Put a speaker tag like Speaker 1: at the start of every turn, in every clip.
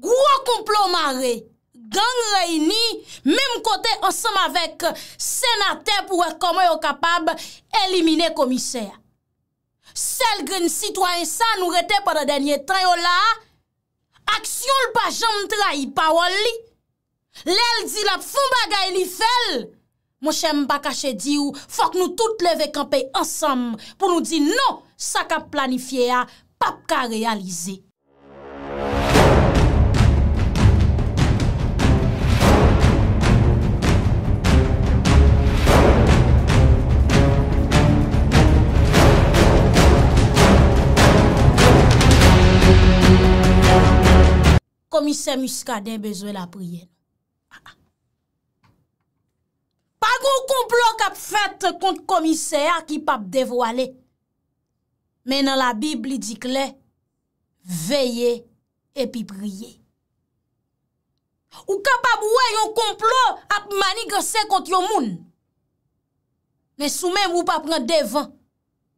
Speaker 1: Gwo komplo mare Gang rey ni Mem kote ansam avek Senate pou wèk komè yo kapab Elimine komise Sel gen sitwa Nsa nou rete pa da denye tra yo la Aksyon pa jan Tra yi pa wò li Lèl di la pou bagay li fel Mò chèm pa kache di ou Fòk nou tout leve kampè Ansam pou nou di no Sa ka planifiye a Pap ka realize komise Muska den bezwe la priyen. Pag ou konplo kap fet kont komise ya ki pap devwale, men nan la Bibli di kle, veye epi priye. Ou kap ap wey yon konplo ap manigre se kont yon moun, men sou men ou pap nan devan,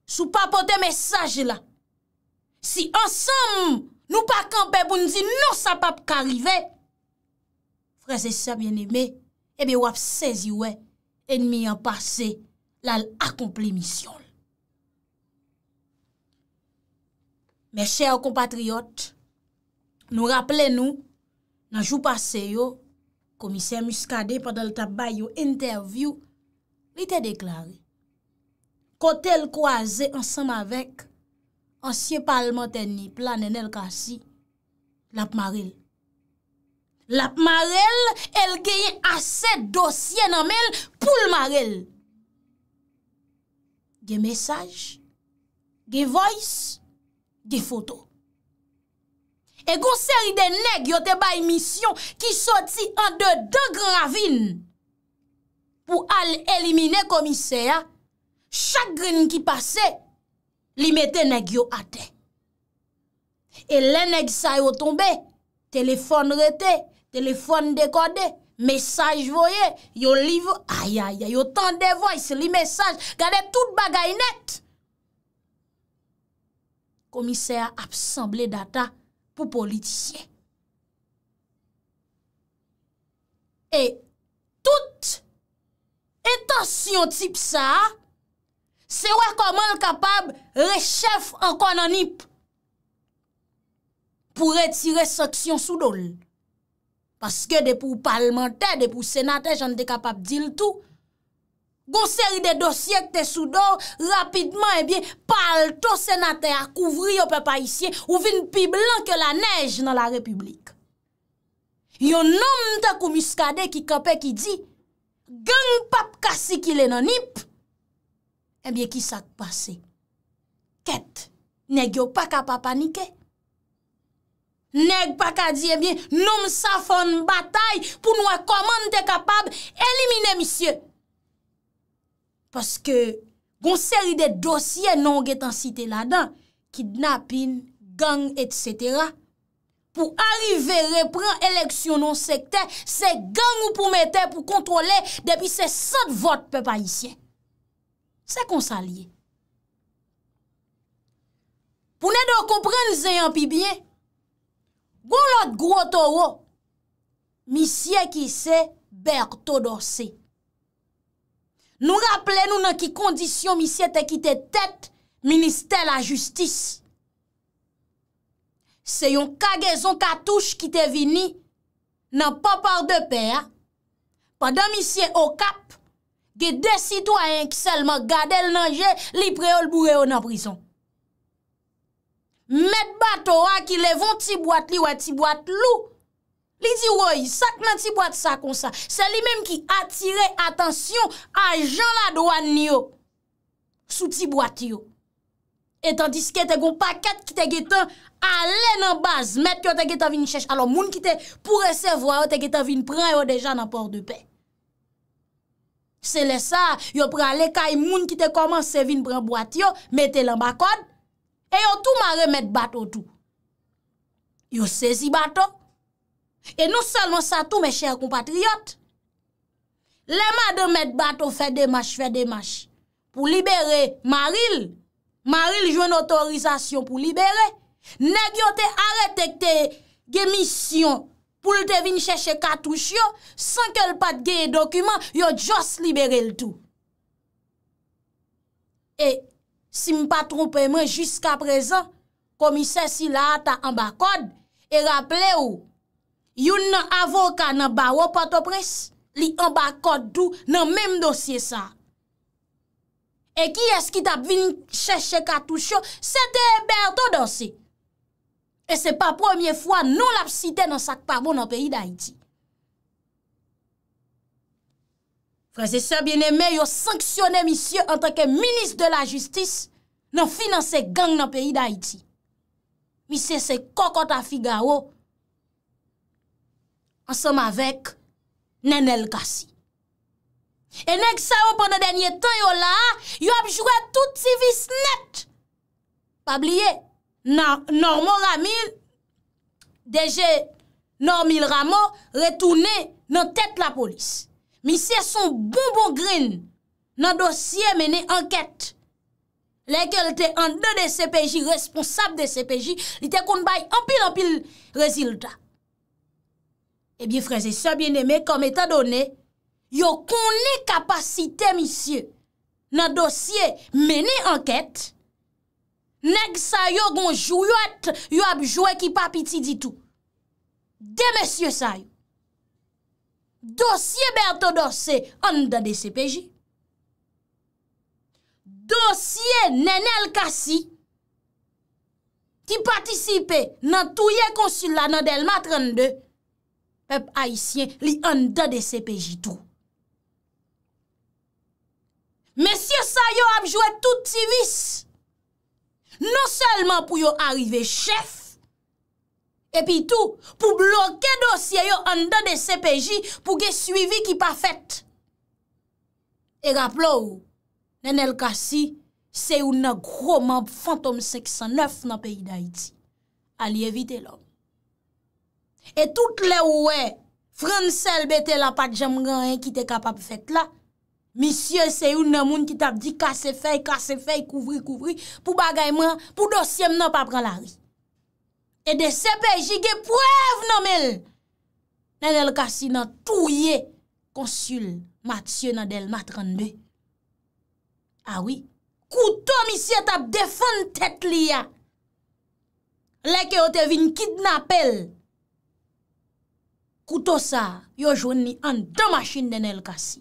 Speaker 1: sou pap apote mesaj la. Si ansam... Nou pa kampe pou nzi nou sa pap karive, freze sa mwen eme, ebe wap sezi wè, en mi an pase lal akomple misyon. Mè chè ou kompatriot, nou rappele nou, nan jou pase yo, komisey muskade padal tabay yo interview, li te deklare, kote l kouaze ansam avek, ansye palman ten ni planen el kasi, lap marel. Lap marel, el geyen ase dosye namel poul marel. Ge mesaj, ge voyse, ge foto. E goun seri den neg yote bay misyon ki soti an de de gravine pou al elimine komiseya chagrin ki pasey Li metè nèk yo ate. E lè nèk sa yo tombe, Telefon rete, Telefon dekode, Mesaj voye, Yo liv, Ayayay, Yo tan devoye se li mesaj, Gade tout bagay net. Komisè a ap samble data pou politikye. E tout etasyon tip sa a, se wè koman l kapab rechef an kon an ip pou retire sotsyon soudol. Paske depou palmente, depou senate, jan de kapab dil tou. Gon seri de dosye kte soudol, rapidman e bien, pal to senate a kouvri yo pe pa isye ou vin pi blan ke la nej nan la republik. Yon nom te kou miskade ki kapè ki di, gen pap kasi ki le nan ip, Ebyen, kisak pase, ket, negyo pa ka pa panike. Neg pa ka di, ebyen, noum sa fon batay pou nou a koman te kapab elimine misye. Paske, goun seri de dosye nou getan site la dan, kidnapin, gang, etsetera, pou arrive repren eleksyon nou sekte, se gang ou pou mette pou kontrole depi se sat vot pe pa isye. se konsalyen. Pou ne do kompren ze yon pi byen, goun lot gwo to wo, misye ki se ber to do se. Nou rappele nou nan ki kondisyon misye te kite tet, minister la justis. Se yon kagezon katouche kite vini, nan pa par de pe, pa dan misye okap, Ge de sitwanyen ki selman gade l nanje, li preyo l boure yo nan prison. Met bat ora ki levon ti boate li ou ti boate lou. Li di woy, sakman ti boate sa kon sa. Se li menm ki atire atensyon a jan la doan nyo. Sou ti boate yo. Etan diske te gon pakat ki te getan ale nan baz. Met ki yo te getan vin chèche. Alon moun ki te pou resevwa yo te getan vin pren yo deja nan port de pek. Se le sa, yo prale kay moun ki te koman se vin pran boat yo, mette lan ba kod. E yo tou ma remet bato tou. Yo sezi bato. E nou salman sa tou me chèr kompatriot. Le ma de met bato, fè demach, fè demach. Pou libere Maril. Maril jwen otorizasyon pou libere. Negyo te aretek te gemisyon. pou l te vin chèche katouch yo, san ke l pat geye dokumen, yo jos libere l tou. E, si m pa trompe mwen jiska prezen, komise si la ata ambakod, e rappele ou, yon nan avoka nan bawo patopres, li ambakod tou nan menm dosye sa. E ki eski tap vin chèche katouch yo, se te bèr tou dosye. E se pa pwemye fwa nou la psite nan sakpabo nan peyi da iti. Fransese bieneme yo sanksyone misye an tanke minis de la justis nan finanse gang nan peyi da iti. Misye se kokot afiga wo. An som avek nenel kasi. E nek sa yo pwene denye tan yo la yo apjouwe touti vis net. Pabliye. nan normo ramil, deje normil ramo, retoune nan tèt la polis. Misye son bonbon grin nan dosye mene anket, leke lte an de de CPJ, responsab de CPJ, lte kon bay anpil anpil rezilda. Ebi eh freze, so bieneme, kom etadone, yo kon ne kapasite misye nan dosye mene anket, Neg sa yo gonjou yot yo apjou e ki papiti di tou. De monsye sa yo. Dosye bertodo se an da DCPJ. Dosye nenel kasi. Ki patisipe nan touye konsula nan del matran de. Pep aisyen li an da DCPJ tou. Monsye sa yo apjou e touti vis. Non selman pou yo arrive chef, epi tou pou bloke dosye yo an dan de CPJ pou ge suivi ki pa fèt. E graplou, nen el kasi, se yo nan groman fantom 609 nan peyi da iti. Ali evite lò. E tout le ouè, fran sel bete la pat jamgan en ki te kapap fèt la, Misye se yon nan moun ki tap di kase fey, kase fey, kouvri, kouvri, pou bagayman, pou dosyem nan pa pran la ri. E de sepe, jige prev nan mel. Nen el kasi nan touye konsul Matseye nan del Matranbe. Awi, ah kouto misye tap defan tet li ya. Lè ke yo te vin kidnapel. Kouto sa, yo jwen ni an do masin den el kasi.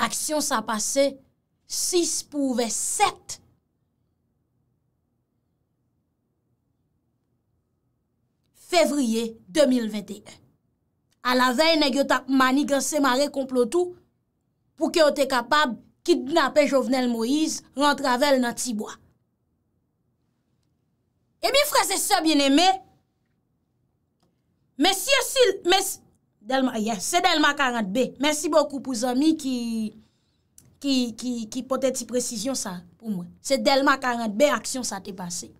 Speaker 1: aksyon sa pase 6 pouve 7 fevriye 2021. A la vey negyo ta mani gansi mare komplo tou pouke o te kapab kitdou na pe Jovenel Moïse rentravel nan tibwa. E mi fraze sa bieneme, mesye sil, mesye... Delma, yes, se Delma Karadbe. Mersi bokou pou zami ki ki, ki, ki potè ti presisyon sa pou mwen. Se Delma Karadbe, aksyon sa te pase.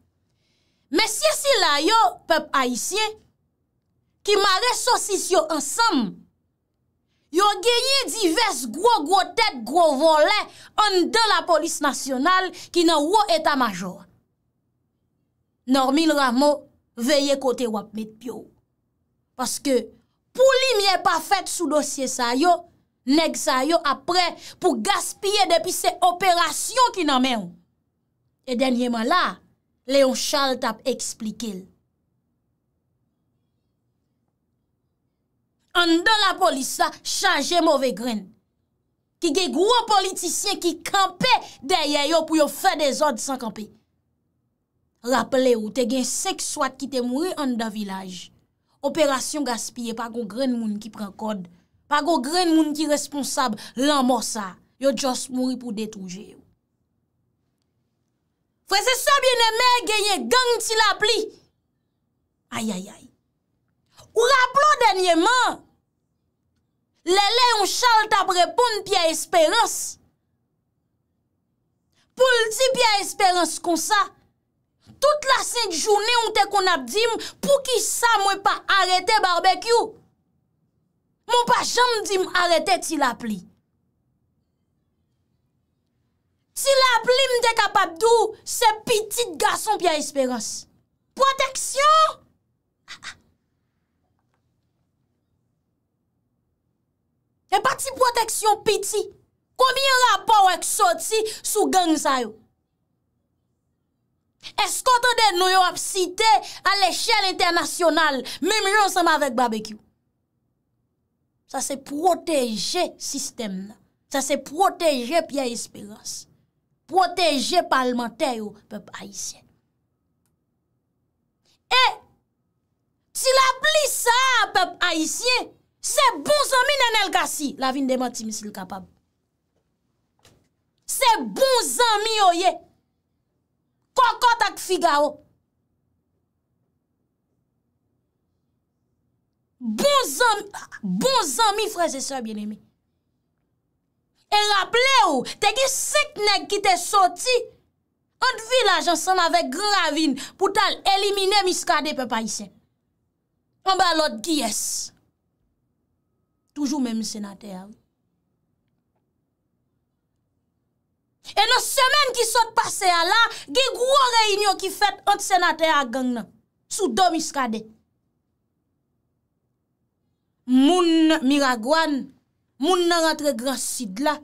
Speaker 1: Mersi si la yo, pep aisyen, ki mare sosisyo ansam, yo genye divers gro, gro tèt, gro volè an de la polis nasyonal ki nan wò etat majò. Normil Ramo veye kote wap met pyo. Paske Pou li mi e pa fèt sou dosye sa yo, neg sa yo apre pou gaspye depi se operasyon ki nan men ou. E denye man la, Leon Charles tap eksplike il. Onda la polisa chanje mouve gren. Ki gen gwo politisyen ki kampe deye yo pou yo fè de zod san kampe. Rappele ou, te gen sek swat ki te mouye onda vilaj. Operasyon gaspye pa go gren moun ki pren kod, pa go gren moun ki responsab lan mò sa, yo jòs mouri pou detouje yo. Fwese sob yon emè genye gang ti la pli. Ayayay, ou rap lò denye man, lè lè yon chal tap repoun pi a esperans. Poul ti pi a esperans konsa, Tout la sènt jounè ou te kon ap di m pou ki sa mwen pa arete barbekyou. Mwen pa chan di m arete ti la pli. Ti la pli m de kapap dou se piti gason pi a esperans. Proteksyon! E pati proteksyon piti. Koumye rapor wèk soti sou gang sayo. Eskote de nou yo ap site a l'echel internasyonal mèm jonsèm avèk babèkyou. Sa se proteje sistem la. Sa se proteje piye esperans. Proteje palmantèyo pep aisyen. E si la pli sa pep aisyen, se bon zami nan el gasi. La vin demanti misil kapab. Se bon zami yo ye Ankot ak figa ou. Bon zan, bon zan mi freze se biene mi. E raple ou, te gi sik neg ki te soti. Ankot vil ajan san avek gravin pou tal elimine miskade pe paise. Ankot lot ki yes. Toujou men mi senate avi. E nan semen ki sot pase a la, ge gwo reynyo ki fet an senate a gang nan, sou domis kade. Moun miragwan, moun nan rentre gran sid la,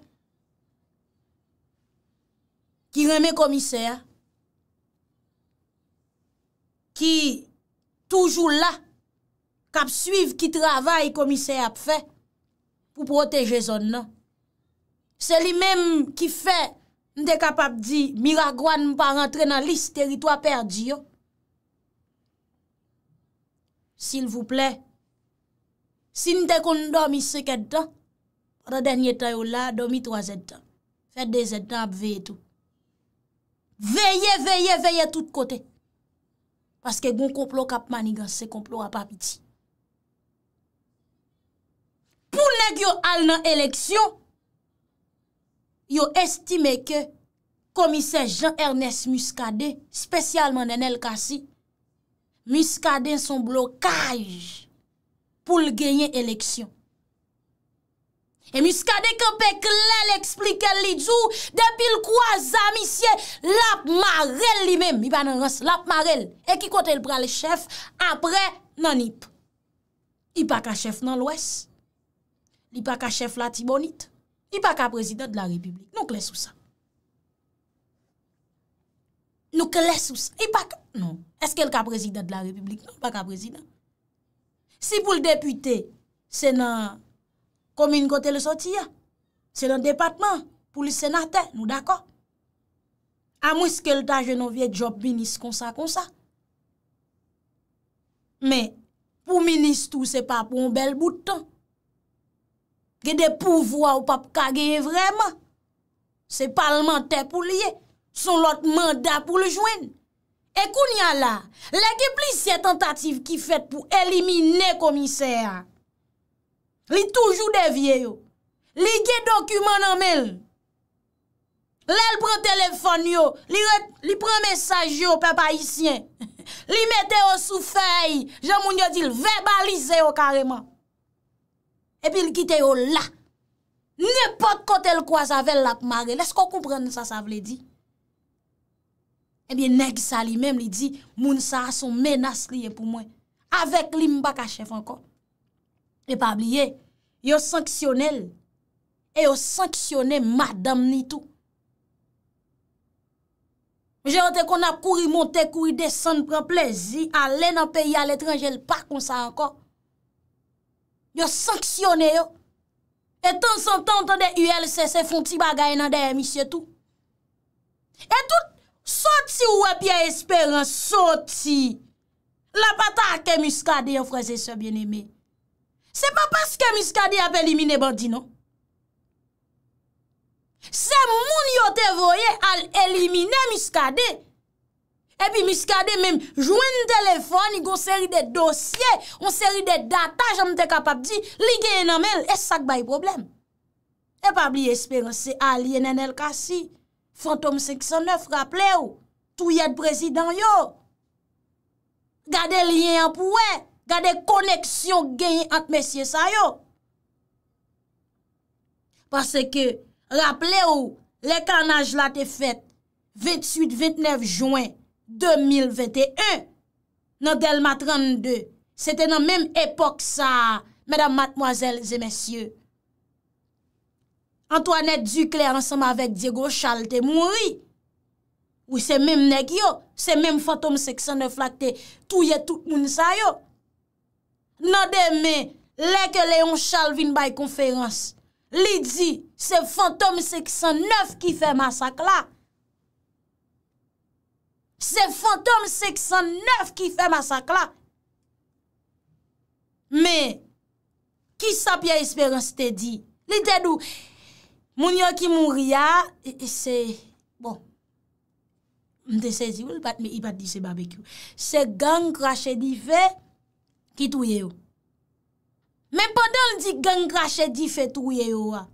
Speaker 1: ki reme komise a, ki toujou la, kap suiv ki travay komise a pfe, pou proteje zon nan. Se li menm ki fe Nde kapap di miragwan mpa rentre nan lis teritwa perdi yo. Sil vouple, si nde kon do mi seketan, rade nye tayo la, do mi 3 etan. Fè 2 etan ap veye tou. Veye, veye, veye tout kote. Paske goun komplot kap manigan se komplot ap apiti. Pou ne gyo al nan eleksyon, Yo estime ke komise Jean-Ernest Muscadet, spesyalman den el kasi, Muscadet son blokaj pou l genyen eleksyon. E Muscadet kepe kle l explike l li djou, depil kwa zamisye lap marel li mem. Iba nan rons, lap marel. E ki kote l prale chef, apre nan ip. Iba ka chef nan l wes. Li pa ka chef la ti bonit. I pa ka prezident de la republik, nou kles ou sa. Nou kles ou sa, i pa ka, nou. Eske l ka prezident de la republik, nou pa ka prezident. Si pou l depute, se nan komine kote le soti ya, se nan departement, pou l senate, nou d'akor. Amou eske l taje nou vye job minis konsa konsa. Me pou minis tou se pa pou mbel boutan. Gè de pouvwa ou pap kageye vreman. Se parlementè pou liye, son lot manda pou le jwen. E koun ya la, le gè plisye tentative ki fèt pou elimine komisèran. Li toujou devye yo. Li gè dokumen anmel. Le l prè telefon yo, li prè mesaj yo pe pa isyen. Li mette yo sou fèy, jè moun yo dil verbalize yo kareman. epi li kite yo la, nipot kote l kwa zave l ap mare, lesko koupren sa sa vle di, epi neg sa li menm li di, moun sa a son menas liye pou mwen, avek li mbak a chef ankon, epi abliye, yo sanksyonel, e yo sanksyonel madame ni tou, jè ote kon a kouri monte, kouri desen, an pre plezi, alen an peyi al etranjel, pak kon sa ankon, yo sanksyonè yo, et tan san tan tan de ULC se fon ti bagay nan de emisye tou. Et tout, soti ou ep ya esperan, soti, la pata a kemi skade yo freze se bien eme. Se pa pas kemi skade ap elimine bandi nou. Se moun yo te voye al elimine miskade, se moun yo te voye al elimine miskade, Epi miskade menm, jwen yon telefon, yon seri de dosye, yon seri de data, janm te kapap di, li genye nan men, es sak bay problem. Ep ap li esperanse, a li enen el kasi, fantom 509, rappele ou, tou yon prezident yo, gade liyen ap wè, gade koneksyon genye ak mesye sa yo. Pase ke, rappele ou, le kanaj la te fet, 28-29 jwen, 2021, nan del ma 32, sete nan menm epok sa, menam matmoazel zemesye, Antoinette Ducler, ansama vek Diego Charles te mouri, ou se menm nek yo, se menm fantom 609 lak te, touye tout moun sa yo, nan deme, leke Leon Charles vin bay konferans, li di, se fantom 609 ki fe masak la, Se fantom 609 ki fè masak la. Me, ki sap ya esperans te di? Ni te dou, moun yo ki moun ria, se, bon, mte se di, mwen pat mi, mwen pat di se barbekyou. Se gang krashe di fe, ki touye yo. Me, podol di gang krashe di fe touye yo a. Ah.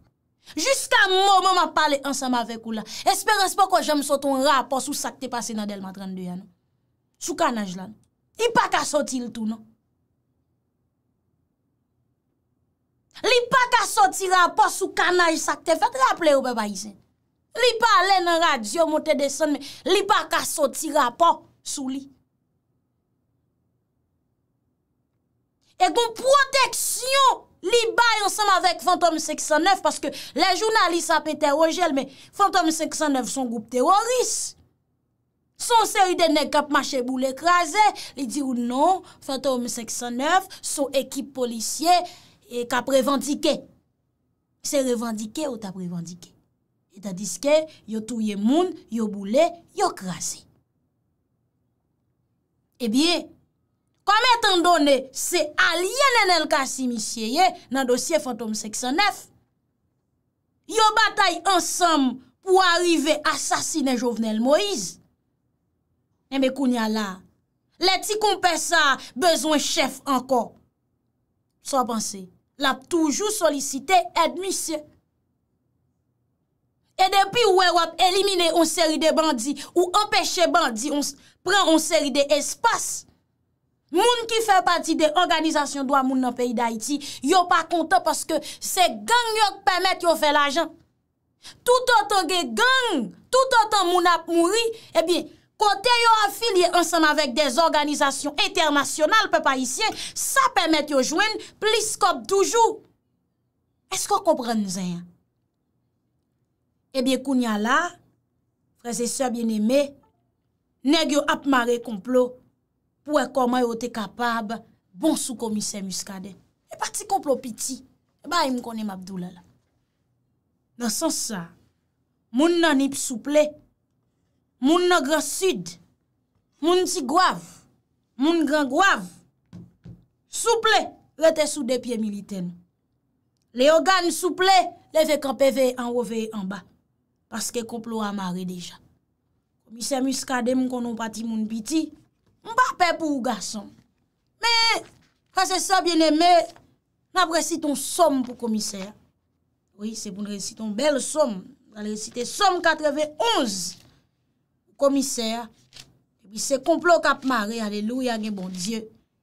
Speaker 1: Jiska mou mou mwa pale ansam avek ou la, espérense pou kon jèm sote un rapor sou sakte pase nan del matran de ya nou. Sou kanaj lan. I pa ka sote il tou nou. Li pa ka sote rapor sou kanaj sakte, fèk rapple ou beba isen. Li pa alè nan radio motè de son, li pa ka sote rapor sou li. E kon proteksyon li bay ansan avèk Fantome 609 paske le jounalise ap etè rojèl men Fantome 609 son goup teroris. Son seri denè kap mache boule krasè. Li di ou non, Fantome 609 son ekip policye e kap revandike. Se revandike ou ta prevandike. E ta diske yo touye moun, yo boule, yo krasè. E eh biye, kom etan donè se alyenen el kasi misyeye nan dosye Fantoum 609, yo batay ansam pou arive asasine Jovenel Moïse. E me kounya la, leti koumpe sa, bezwen chef anko. Swa panse, la toujou solisite et misye. E depi ou e wap elimine ou seri de bandi ou empèche bandi, pren ou seri de espas, Moun ki fe pati de organizasyon do a moun nan peyi da iti, yo pa konta paske se gang yok pemet yo fe la jan. Tout an ton gen gang, tout an ton moun ap moui, ebyen, eh kote yo afilye ansan avèk dez organizasyon etermasyonal pe pa iti, sa pemet yo jwen plis kop toujou. Esko kopren zè? Ebyen, eh koun ya la, prezè so bien eme, neg yo ap mare komplo, Pou e koma yo te kapab, bon sou komise muskade. E pati komplo piti, e ba yon konen Mabdou lala. Dansan sa, moun nanip souple, moun nan gran sud, moun ti gwav, moun gran gwav, souple, yo te sou de pye militen. Le yo gan souple, le ve kapeve an wove en ba, paske komplo amare deja. Komise muskade moun konon pati moun piti, Mba pe pou ou gason. Me, kase sa bieneme, nap resiton som pou komiseya. Oui, sepoun resiton bel som. Al resite som katreve onz. Komiseya. E se complot kap mare, aleluya gen bon dieu,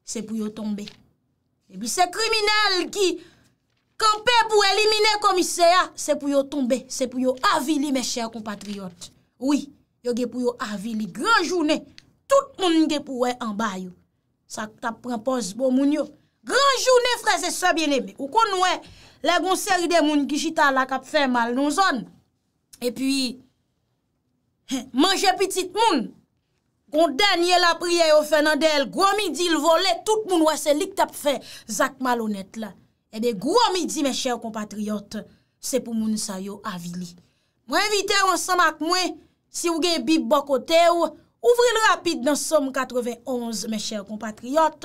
Speaker 1: sepou yo tombe. Sepou se kriminal ki kanpe pou elimine komiseya, sepou yo tombe, sepou yo avili me chèr kompatriot. Oui, yo genpou yo avili gran jounè komiseya. tout moun gen pou wè an bayou. Sa tap prempos bo moun yo. Gran jounè freze sa bienèbe, ou kon wè, e, lè goun seride moun gijita lak ap fè mal nou zon. E pwi, manje pitit moun, kon denye la priye yo fè nan del, gwa midi l volè, tout moun wè se lik tap fè, zak mal onèt la. Ebe gwa midi mè chè ou kompatriot, se pou moun sa yo avili. Mwen vitè ou an samak mwen, si ou gen bib bokote ou, Ouvril rapit nan som 91, me chèl kompatriot.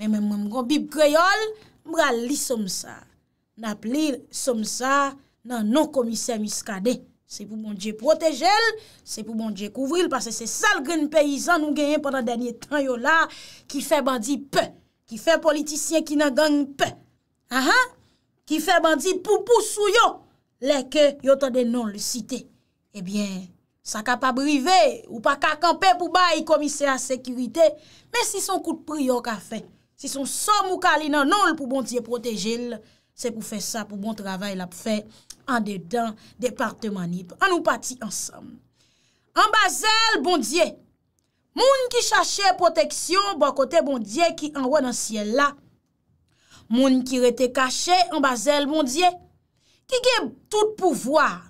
Speaker 1: Men mem mem mgon bib kroyol, mral li som sa. Nap li som sa nan non komisè miskade. Se pou moun dje protej el, se pou moun dje kouvril, pase se sal grin peyizan nou genyen pandan denye tan yon la, ki fe bandi pe, ki fe politisyen ki nan gang pe, ki fe bandi pou pou sou yon, le ke yon tade non lusite, e bien... sa ka pa brive ou pa ka kampe pou ba yi komise a sekurite, men si son kout priyo ka fe, si son som ou kalina nol pou bondye protejil, se pou fe sa pou bon travay la pou fe an dedan departemanit. An ou pati ansam. Ambazel bondye, moun ki chache proteksyon bo kote bondye ki an wè nan siel la, moun ki rete kache ambazel bondye, ki ge tout pouvoar,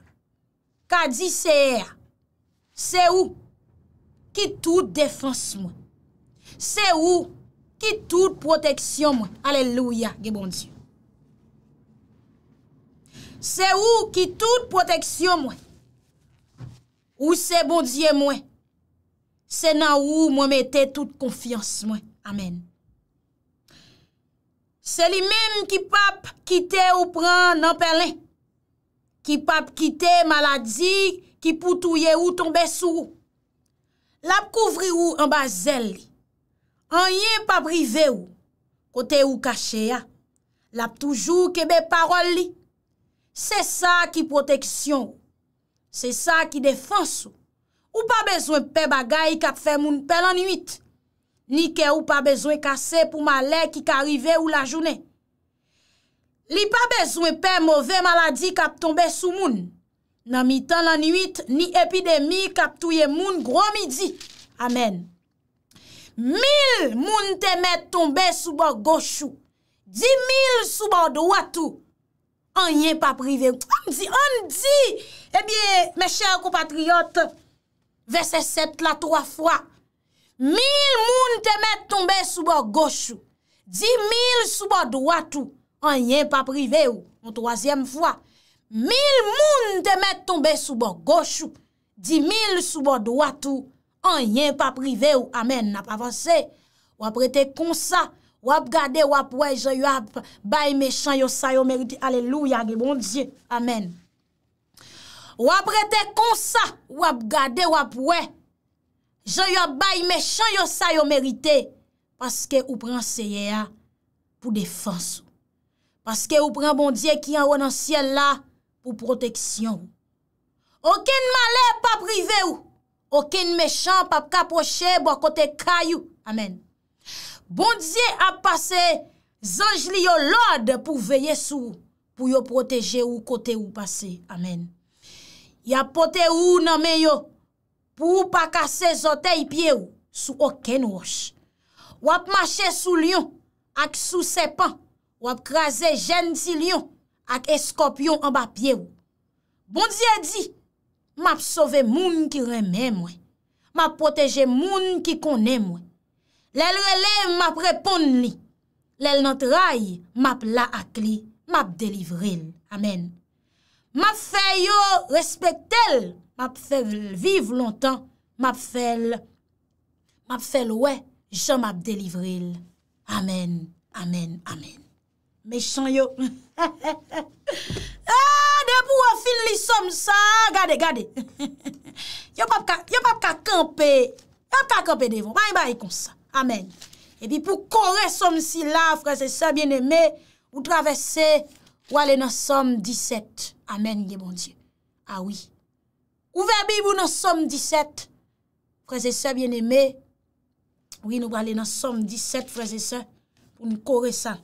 Speaker 1: ka di seye a, Se ou ki tout defanse mwen. Se ou ki tout proteksyon mwen. Aleluya ge bon Diyo. Se ou ki tout proteksyon mwen. Ou se bon Diyo mwen. Se nan ou mwen mette tout konfians mwen. Amen. Se li men ki pap kite ou pran nan perlen. Ki pap kite maladi... ki pou touye ou tombe sou ou. Lap kouvri ou an bazel li. An yin pa brive ou, kote ou kache ya. Lap toujou kebe parol li. Se sa ki proteksyon ou. Se sa ki defanse ou. Ou pa bezwen pe bagay kap fe moun pel anuit. Ni ke ou pa bezwen kase pou male ki karive ou la jounen. Li pa bezwen pe move maladi kap tombe sou moun. Nan mi tan lan nuit, ni epidemi, kap touye moun, gro mi di. Amen. Mil moun te met tombe soubo gosho. Di mil soubo do atou. An yen pa prive ou. An di, an di. E biye, me chèr ko patriote, ve se set la troa fwa. Mil moun te met tombe soubo gosho. Di mil soubo do atou. An yen pa prive ou. An troazem fwa. Mil moun te met tombe soubo gochou, di mil soubo do atou, an yen pa prive ou, amen, na pa vase. Wap rete konsa, wap gade wap we, jay wap bay me chan yo sa yo merite, aleluya, yage bon diye, amen. Wap rete konsa, wap gade wap we, jay wap bay me chan yo sa yo merite, paske ou pran seye a pou defanse ou. Paske ou pran bon diye ki an wan an siel la, pou proteksyon. Oken malè pa prive ou, oken mechan pa kaproche bo akote kayou, amen. Bondye non, ap pase, zanj li yo lorde pou veye sou, pou yo proteje ou kote ou pase, amen. Yapote ou nanme yo, pou ou pa kase zotey pie ou, sou oken wosh. Wap mache sou lyon, ak sou sepan, wap kreze jen si lyon, ak eskopyon an ba pye ou. Bondi e di, map sove moun ki reme mwen, map proteje moun ki konen mwen. Lel rele map repon li, lel nan trai, map la ak li, map delivril, amen. Map fe yo respektel, map fe viv lontan, map fel, map fel we, jan map delivril, amen, amen, amen. Mechon yo. Ha, de pou wafin li som sa. Gade, gade. Yo pap ka, yo pap ka kampe. Yo pap ka kampe devon. Mayi bayi konsa. Amen. E bi pou kore som si la, frase se, bien eme. Ou travesse, wale nan som 17. Amen, ye bon diyo. Ha, ah oui. Ou vebi bou nan som 17. Frase se, bien eme. Oui, nou wale nan som 17, frase se. Ou mi kore san.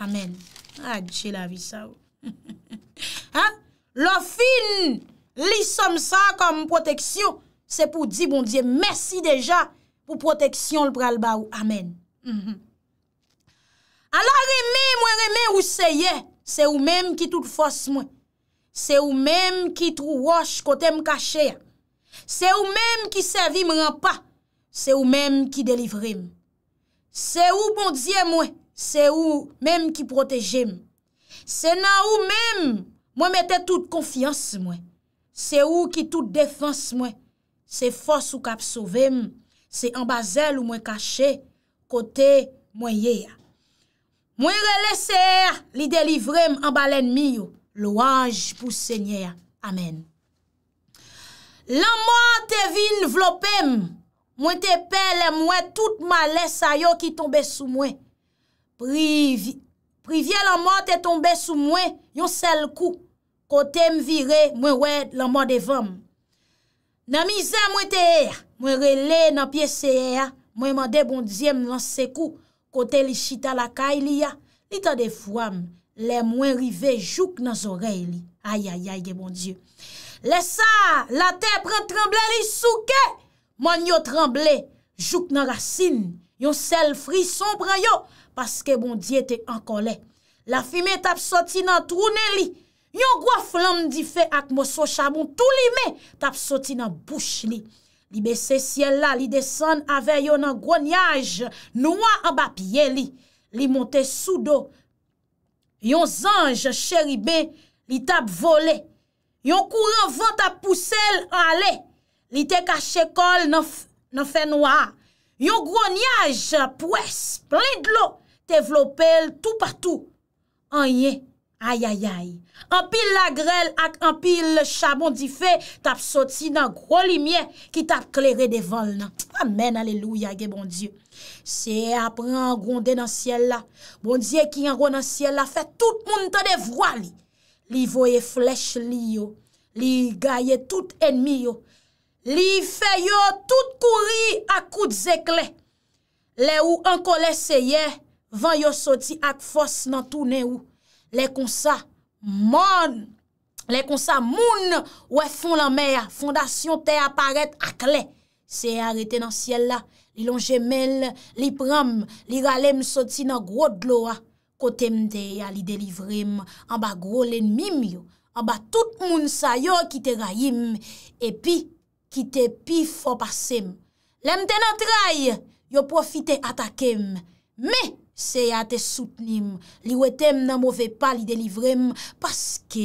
Speaker 1: Amen. Ak ah, che la vi oh. sa bon oh. mm-hmm. ou. Lo fin li som sa kom proteksyon, se pou di bon diye, mersi deja pou proteksyon l pral ba ou. Amen. Ala reme mwen reme ou seye, se ou menm ki tout fos mwen. Se ou menm ki trou wosh kote m kache. Se ou menm ki servi m wan pa. Se ou menm ki delivrim. Se ou bon diye mwen, Se ou mèm ki protejèm. Se nan ou mèm, mwen metè tout konfians mwen. Se ou ki tout defans mwen. Se fòs ou kap sovem. Se ambazèl ou mwen kache, kote mwen yeya. Mwen relè sè, li delivre mwen ambalèn miyo. Louaj pou sènyè. Amen. Lan mwen te vil vlopèm, mwen te pelè mwen tout malè sa yo ki tombe sou mwen. Privye la mot te tombe sou mwen, yon sel kou, kote m vire mwen wè la mot devam. Namize mwen te e, mwen rele nan pye se e er, a, mwen mwande bondye m lan se kou, kote li chita la kay li a. Li ta de fwam, le mwen rive jouk nan zorey li. Ayayaye bondye. Le sa, la te pran tremble li souke, mwen yo tremble, jouk nan rasin, yon sel frison pran yo. Paske bon diye te anko le. La fime tap soti nan trounen li. Yon gwa flam di fe ak moso chabon. Tou li me tap soti nan bouch li. Li bese siel la, li desen ave yon an gwenyaj. Noua an bapye li. Li monte sou do. Yon zanj cheribe, li tap vole. Yon kouren vant ap pusele ale. Li te kache kol nan fe noua. Yon gwenyaj pwes plen dlo. Evlopel tout patou Anye, ayayay Anpil la grel ak anpil Chabon di fe tap soti Nan kwo li mye ki tap kleri De vol nan, amen, aleluya Ge bon die, se apren Gwonde nan siel la, bon die Ki yon gwonde nan siel la, fe tout moun Tade vwa li, li voye flech Li yo, li gaye Tout enmi yo, li fe Yo tout kouri Akout zekle Le ou anko leseye Van yo soti ak fos nan tou ne ou. Le konsa moun. Le konsa moun. Ou e fon lan me ya. Fondasyon te aparet ak le. Se e arete nan siel la. Li lon jemel. Li pram. Li ralem soti nan grod lo a. Kote mte ya li delivrim. An ba gro len mim yo. An ba tout moun sa yo ki te rayim. E pi. Ki te pi fopasim. Lemte nan trai. Yo profite atakem. Me. Me. Seye a te soutenim, li wetem nan mwove pa li delivrem, paske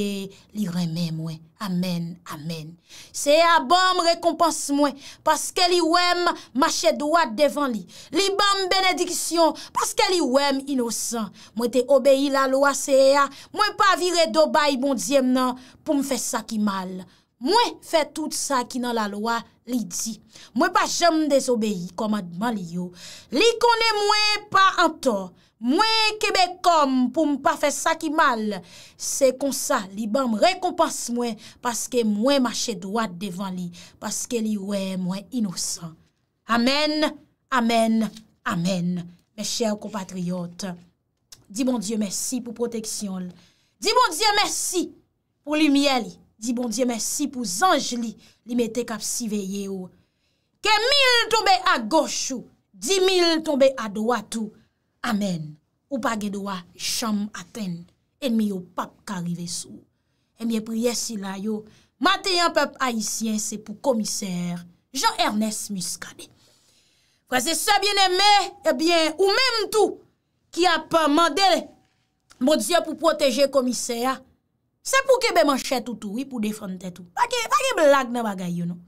Speaker 1: li reme mwen, amen, amen. Seye a bom rekompans mwen, paske li wem machedouat devan li. Li bom benediksyon, paske li wem inosan. Mwen te obeyi la loa seye a, mwen pa vire doba yi bondyem nan pou mfe sakimal. Mwen fè tout sa ki nan la loa li di. Mwen pa jom dezobeyi komadman li yo. Li konen mwen pa anton. Mwen kebek kom pou mpa fè sa ki mal. Se konsa, li ban mrekompanse mwen paske mwen mache doat devan li. Paske li we mwen inosan. Amen, amen, amen. Me chèw compatriot. Di mwen bon diye mersi pou proteksyon bon li. Di mwen diye mersi pou lumiye li. Di bon diye mersi pou zanj li, li me te kap si veye ou. Ke mil tombe a gosho, di mil tombe a doa tou, amen. Ou pa ge doa, chanm aten, en mi ou pap karive sou. En eh mi priye sila yo, maten yon pep aisyen se pou komiser Jean-Ernest Muscadet. Kwa se sa bien eme, ou menm tou ki ap mandele, bon diye pou proteje komiser a, Se pou ki be manchet ou tou, i pou defante tou. Fak e blag nan waga yon nou.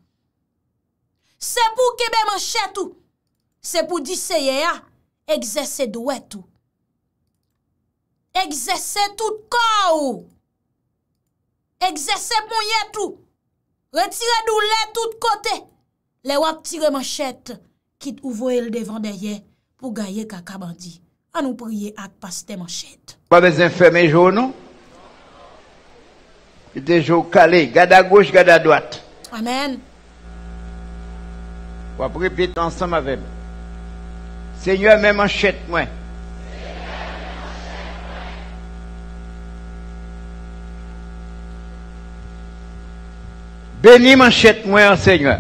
Speaker 1: Se pou ki be manchet ou, se pou di se ye ya, egzese dwe tou. Egzese tout kaw ou. Egzese pou ye tou. Retire doulè tout kote. Le wak tire manchet, kit ouvoye l devan de ye, pou gaye kakabandi. A nou pou ye akpaste manchet.
Speaker 2: Ba bez enfeme joun nou, au calé, garde à gauche, garde à droite. Amen. On va répéter ensemble avec moi. Seigneur, même enchète moi. Bénis manchette moi, Seigneur.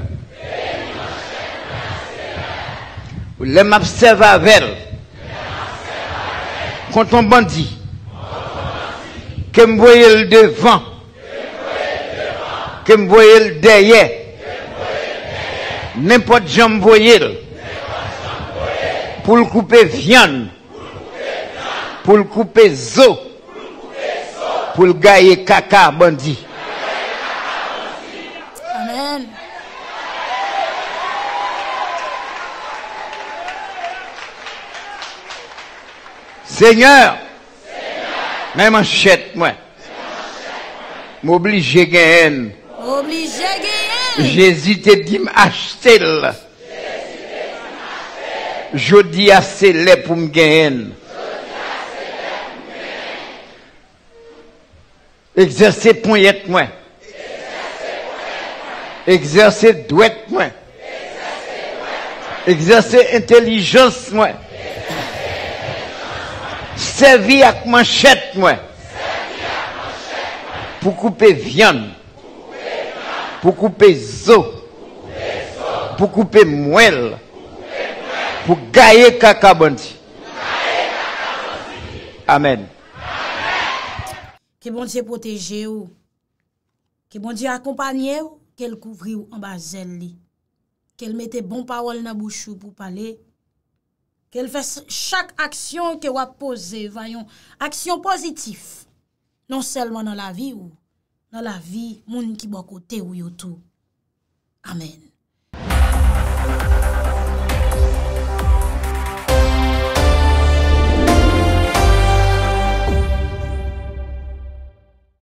Speaker 2: Les m'observe avec Quand on bandit. Que me voyez le devant que me voyez derrière. N'importe qui me voyez. Pour le couper viande. Pour le couper zo. Pour le gailler caca bandit. Amen. Seigneur, même chèque, moi, m'obliger gain. gagner Obligé Jésus te dit m'acheter. Je dis à assez pour me gagner. Exercer pour moi. Exercez douette, moi. Exercez intelligence moi. Servir avec manchette moi. Pour couper viande. pou koupe zo, pou koupe mwel, pou gaye kaka banti. Amen.
Speaker 1: Ki bondi e poteje ou, ki bondi e akompanye ou, ke l kouvri ou ambazel li, ke l mette bon pawol na bouchou pou pale, ke l fese chak aksyon ke wapose vayon, aksyon pozitif, non selman nan la vi ou. na la vi moun ki bwa kote ou yotou. Amen.